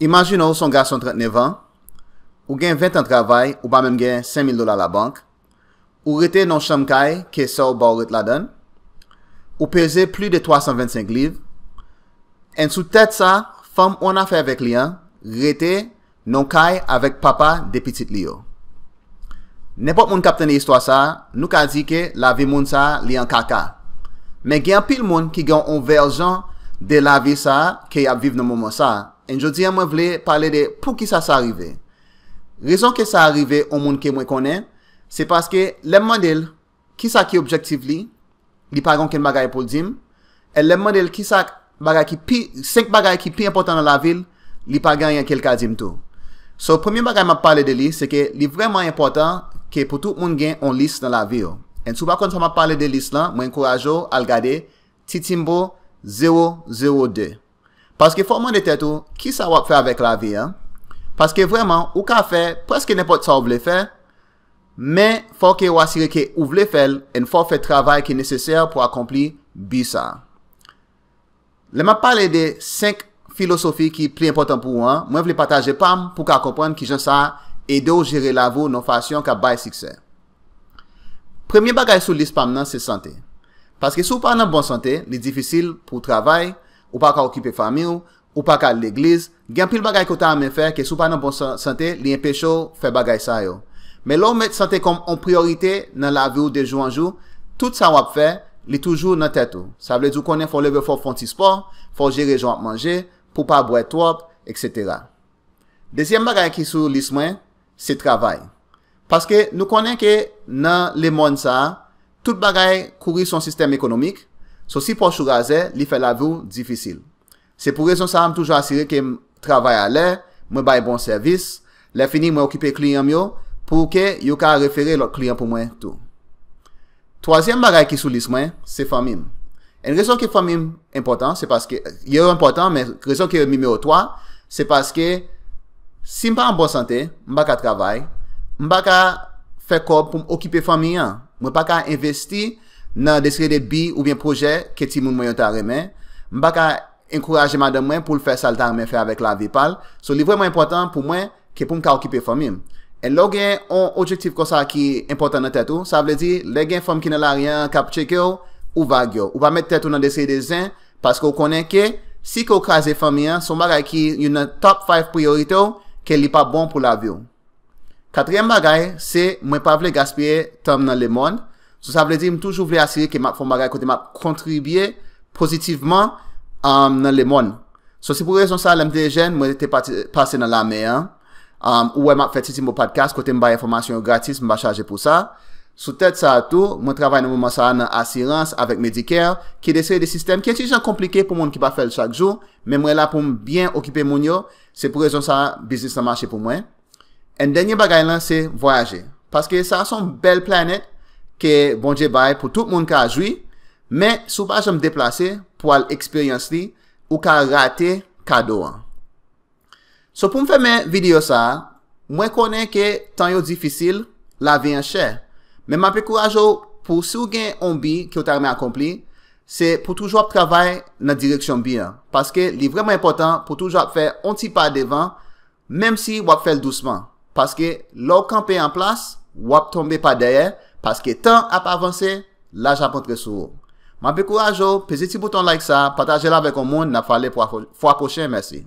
Imajina ou son ga 139 an, ou gen 20 an travay ou ba menm gen 5000 dola la bank, ou rete nan sham kay ke sor ba ou ret la den, ou pese pli de 325 liv, en sou tete sa, fam wana fe vek li an, rete nan kay avek papa de pitit li yo. Nepot moun kaptene histwa sa, nou ka di ke la vi moun sa li an kaka. Men gen pil moun ki gen on verjan de la vi sa ke ap viv nan mouman sa, En jodi an mwen vle pale de pou ki sa sa rive. Rezon ke sa rive ou moun ke mwen konen, se paske lemman del ki sa ki objektiv li, li pa ron ken bagay pou l di m. En lemman del ki sa bagay ki pi, 5 bagay ki pi important nan la vil, li pa ganyan kelka di m tou. So, premier bagay mwen pale de li, se ke li vreman important ke pou tout moun gen an lis nan la vil. En sou ba kontra mwen pale de lis lan, mwen kourajo al gade Titimbo 002. Paske fòkman de tèt ou, ki sa wap fè avèk la vi an? Paske vreman, ou ka fè, preske ne pot sa ou vle fè, men fòk e wasyre ke ou vle fèl en fòk fè travay ki nesesèr pou akompli bi sa. Le man pale de 5 filosofi ki pli impotant pou an, mwen vle pataje pam pou ka kompran ki jan sa e de ou jere lavo nou fasyon ka bay sikse. Premye bagay sou lis pam nan se sante. Paske sou pa nan bon sante, li difisil pou travay, ou pa ka okipe fami ou, ou pa ka l'eglize, gen pil bagay kota an men fè ke sou pa nan bon sante, li en pechou fè bagay sa yo. Men lò ou met sante kom an priorite nan la vi ou de jou an jou, tout sa wap fè, li toujou nan tèt ou. Sa vle djou konen fò lebe fò fonti sport, fò jere jou ap manje, pou pa abwet wop, etc. Dezyem bagay ki sou lis mwen, se travay. Paske nou konen ke nan le moun sa, tout bagay kouri son sistem ekonomik, Sos si pos chou razè, li fè la vou difisil. Se pou rezon sa am toujou asire kem travay a lè, mwen bay bon servis, lè fini mwen okipe kliyan myo, pou ke yo ka referè lò kliyan pou mwen tou. Troasyen bagay ki sou lis mwen, se famim. En rezon ki famim important, se paske, yon important, men rezon ki mime o toa, se paske, si mwen pa an bon sante, mwen baka travay, mwen baka fè kob pou mwen okipe faminyan, mwen baka investi nan desire de bi ou bien proje ke ti moun mwen yon tare men. M baka enkouraje man de mwen pou l fè sal tare men fè avèk la vipal. So li vwen mwen impotant pou mwen ke pou m ka okipe fòm im. E lo gen yon ojektif kon sa ki impotant nan tètou, sa vle di le gen fòm ki nan la riyan kap chèk yo ou vag yo. Ou pa met tètou nan desire de zen, paskou konen ke si kò kaze fòm yon, son bagay ki yon top 5 priorite yo ke li pa bon pou la vyo. Katriyem bagay se mwen pa vle gaspye tom nan le moun. So sa vle di m toujou vle asire ke m ap fon bagay kote m ap kontribye pozitivman um, nan le moun. So se pou rezon sa lèm dejen m wè te pase nan la mè an. Ou wè m ap fet siti m wou padkast kote m baye informasyon yo gratis m ba chaje pou sa. Sou tèt sa atou m wè travay nan mouman sa nan asirans avèk Medicare ki desè de sistem ki eti jan komplike pou moun ki pa fel chak jou. Mè m wè la pou m byen okipe moun yo se pou rezon sa biznis nan mache pou mwen. En denye bagay lan se voyaje. Paske sa son bel planet yon. ke bonje bay pou tout moun ka a jwi, men souva jom deplase pou al eksperyans li ou ka rate kado an. So pou m fè men video sa, mwen konen ke tan yo difisil la vyen chè, men m apè kouraj ou pou sou gen an bi ki yo tarme akompli, se pou touj wap travay nan direksyon bi an, paske li vreman important pou touj wap fè an ti pa devan, menm si wap fèl douceman, paske lòk kanpe an plas, wap tombe pa daye, Paske tan ap avanse, la japon tre sou. Mabekou ajo, peze ti bouton like sa, pataje la vek o moun, na fale fwa poche, mersi.